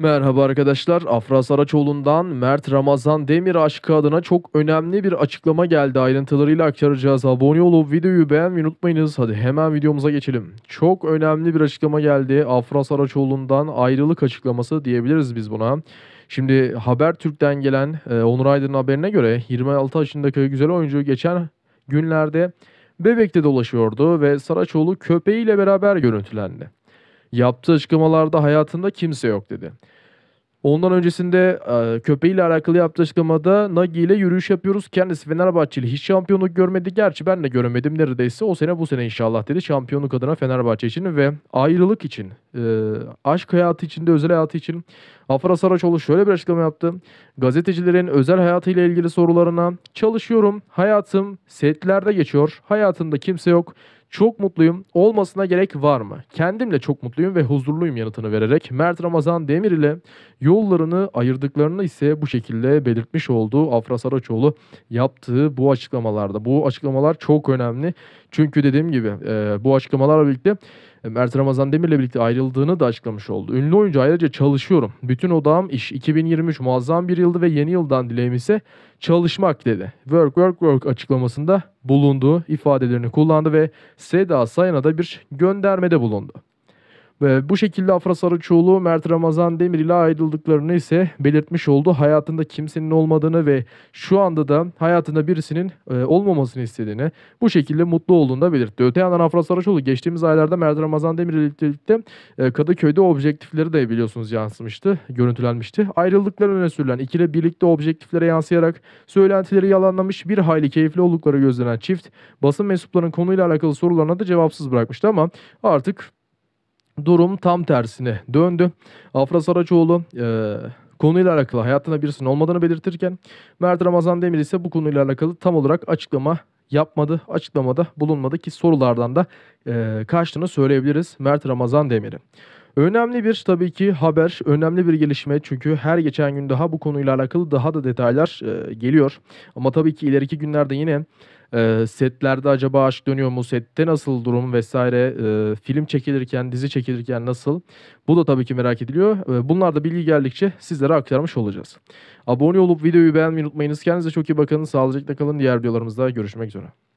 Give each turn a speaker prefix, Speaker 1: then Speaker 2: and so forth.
Speaker 1: Merhaba arkadaşlar. Afra Saraçoğlu'ndan Mert Ramazan Demir aşkı adına çok önemli bir açıklama geldi. Ayrıntılarıyla aktaracağız. Abone olup videoyu beğenmeyi unutmayınız. Hadi hemen videomuza geçelim. Çok önemli bir açıklama geldi. Afra Saraçoğlu'ndan ayrılık açıklaması diyebiliriz biz buna. Şimdi Habertürk'ten gelen e, Onur Aydın'ın haberine göre 26 yaşındaki güzel oyuncu geçen günlerde Bebek'te dolaşıyordu ve Saraçoğlu köpeğiyle beraber görüntülendi. Yaptığı açıklamalarda hayatında kimse yok dedi. Ondan öncesinde e, köpeğiyle alakalı yaptığı açıklamada Nagi ile yürüyüş yapıyoruz. Kendisi Fenerbahçeli hiç şampiyonluk görmedi. Gerçi ben de göremedim neredeyse. O sene bu sene inşallah dedi. Şampiyonluk adına Fenerbahçe için ve ayrılık için, e, aşk hayatı için de özel hayatı için. Afra Saraçoğlu şöyle bir açıklama yaptı. Gazetecilerin özel hayatıyla ilgili sorularına çalışıyorum, hayatım setlerde geçiyor, hayatımda kimse yok. Çok mutluyum. Olmasına gerek var mı? Kendimle çok mutluyum ve huzurluyum yanıtını vererek Mert Ramazan Demir ile yollarını ayırdıklarını ise bu şekilde belirtmiş olduğu Afra Saraçoğlu yaptığı bu açıklamalarda. Bu açıklamalar çok önemli. Çünkü dediğim gibi e, bu açıklamalarla birlikte e, Mert Ramazan Demir'le birlikte ayrıldığını da açıklamış oldu. Ünlü oyuncu ayrıca çalışıyorum. Bütün odağım iş. 2023 muazzam bir yıldı ve yeni yıldan dileğim ise çalışmak dedi. Work work work açıklamasında bulunduğu ifadelerini kullandı ve Seda Sayan'a da bir göndermede bulundu. Ve bu şekilde Afra Sarıçoğlu Mert Ramazan Demir ile ayrıldıklarını ise belirtmiş oldu. Hayatında kimsenin olmadığını ve şu anda da hayatında birisinin e, olmamasını istediğini bu şekilde mutlu olduğunu da belirtti. Öte yandan Afra Sarıçoğlu geçtiğimiz aylarda Mert Ramazan Demir ile birlikte e, Kadıköy'de objektifleri de biliyorsunuz yansımıştı, görüntülenmişti. Ayrıldıkları öne sürülen ikili birlikte objektiflere yansıyarak söylentileri yalanlamış bir hayli keyifli oldukları gözlenen çift basın mensuplarının konuyla alakalı sorularına da cevapsız bırakmıştı ama artık durum tam tersine döndü. Afra Saraçoğlu e, konuyla alakalı hayatında birisinin olmadığını belirtirken Mert Ramazan Demir ise bu konuyla alakalı tam olarak açıklama yapmadı, açıklamada bulunmadı ki sorulardan da e, kaçtığını söyleyebiliriz Mert Ramazan Demir'in. Önemli bir tabii ki haber, önemli bir gelişme çünkü her geçen gün daha bu konuyla alakalı daha da detaylar e, geliyor. Ama tabii ki ileriki günlerde yine e, setlerde acaba aşk dönüyor mu? Sette nasıl durum vesaire? E, film çekilirken, dizi çekilirken nasıl? Bu da tabii ki merak ediliyor. E, bunlar da bilgi geldikçe sizlere aktarmış olacağız. Abone olup videoyu beğenmeyi unutmayınız. Kendinize çok iyi bakın. Sağlıcakla kalın. Diğer videolarımızda görüşmek üzere.